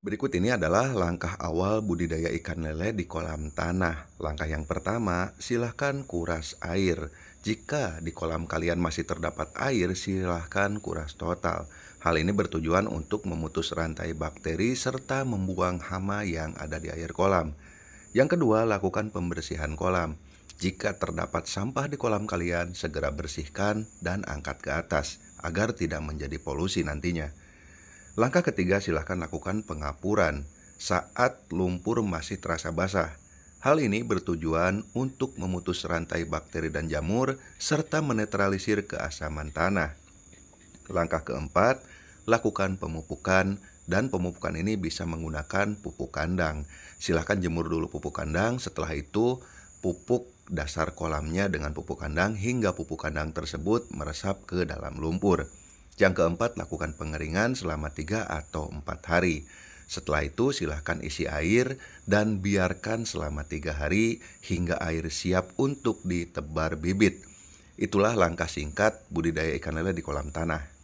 Berikut ini adalah langkah awal budidaya ikan lele di kolam tanah. Langkah yang pertama, silahkan kuras air. Jika di kolam kalian masih terdapat air, silahkan kuras total. Hal ini bertujuan untuk memutus rantai bakteri serta membuang hama yang ada di air kolam. Yang kedua, lakukan pembersihan kolam. Jika terdapat sampah di kolam kalian, segera bersihkan dan angkat ke atas agar tidak menjadi polusi nantinya. Langkah ketiga, silahkan lakukan pengapuran saat lumpur masih terasa basah. Hal ini bertujuan untuk memutus rantai bakteri dan jamur serta menetralisir keasaman tanah. Langkah keempat, lakukan pemupukan dan pemupukan ini bisa menggunakan pupuk kandang. Silahkan jemur dulu pupuk kandang, setelah itu pupuk dasar kolamnya dengan pupuk kandang hingga pupuk kandang tersebut meresap ke dalam lumpur. Yang keempat, lakukan pengeringan selama 3 atau 4 hari. Setelah itu silahkan isi air dan biarkan selama 3 hari hingga air siap untuk ditebar bibit. Itulah langkah singkat budidaya ikan lele di kolam tanah.